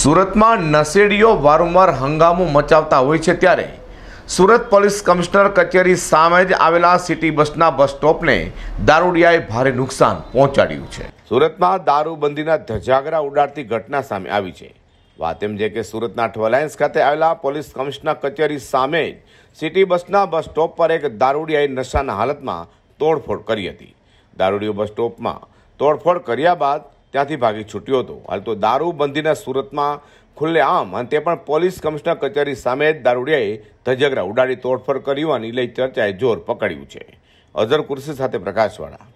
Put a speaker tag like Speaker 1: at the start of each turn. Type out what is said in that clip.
Speaker 1: સુરતમાં નશેડીઓ વારંવાર હંગામો મચાવતા હોય છે ત્યારે સુરત પોલીસ કમિશનર કચેરી સામે જ આવેલા સિટી બસના બસ સ્ટોપને દારૂડિયાએ ભારે નુકસાન પહોંચાડ્યું છે સુરતમાં દારૂબંધીના ધજાગરા ઉડાડતી ઘટના સામે આવી છે વાત એમ છે કે સુરતના ટ્વેલાયન્સ ખાતે આવેલા પોલીસ કમિશનર કચેરી સામે જ સિટી બસના બસ સ્ટોપ પર એક દારૂડિયાએ નશાના હાલતમાં તોડફોડ કરી હતી દારૂડિયો બસ સ્ટોપમાં તોડફોડ કર્યા બાદ ત્યાંથી ભાગી છૂટ્યો હતો હાલ તો દારૂબંધીના સુરતમાં ખુલ્લેઆમ અને તે પણ પોલીસ કમિશનર કચેરી સામે જ દારૂડિયાએ ધજગરા ઉડાડી તોડફોડ કરી હોવાની લઈ ચર્ચાએ જોર પકડ્યું છે અઝર કુર્સી સાથે પ્રકાશવાળા